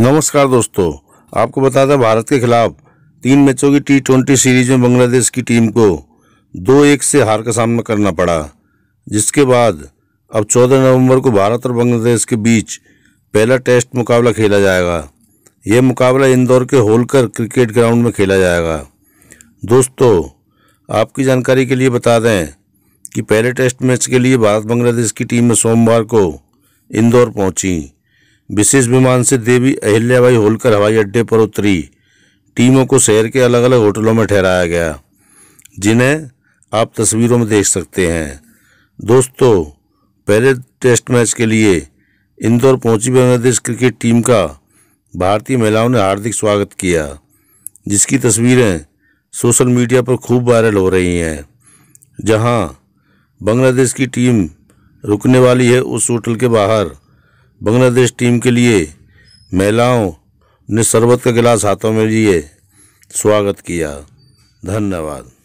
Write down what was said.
नमस्कार दोस्तों आपको बता दें भारत के खिलाफ तीन मैचों की टी ट्वेंटी सीरीज में बांग्लादेश की टीम को दो एक से हार का सामना करना पड़ा जिसके बाद अब चौदह नवंबर को भारत और बांग्लादेश के बीच पहला टेस्ट मुकाबला खेला जाएगा यह मुकाबला इंदौर के होलकर क्रिकेट ग्राउंड में खेला जाएगा दोस्तों आपकी जानकारी के लिए बता दें कि पहले टेस्ट मैच के लिए भारत बांग्लादेश की टीम सोमवार को इंदौर पहुंची विशेष विमान से देवी अहिल्याबाई होलकर हवाई अड्डे पर उतरी टीमों को शहर के अलग अलग होटलों में ठहराया गया जिन्हें आप तस्वीरों में देख सकते हैं दोस्तों पहले टेस्ट मैच के लिए इंदौर पहुंची बांग्लादेश क्रिकेट टीम का भारतीय महिलाओं ने हार्दिक स्वागत किया जिसकी तस्वीरें सोशल मीडिया पर खूब वायरल हो रही हैं जहां बांग्लादेश की टीम रुकने वाली है उस होटल के बाहर बांग्लादेश टीम के लिए महिलाओं ने शरबत का गिलास हाथों में लिए स्वागत किया धन्यवाद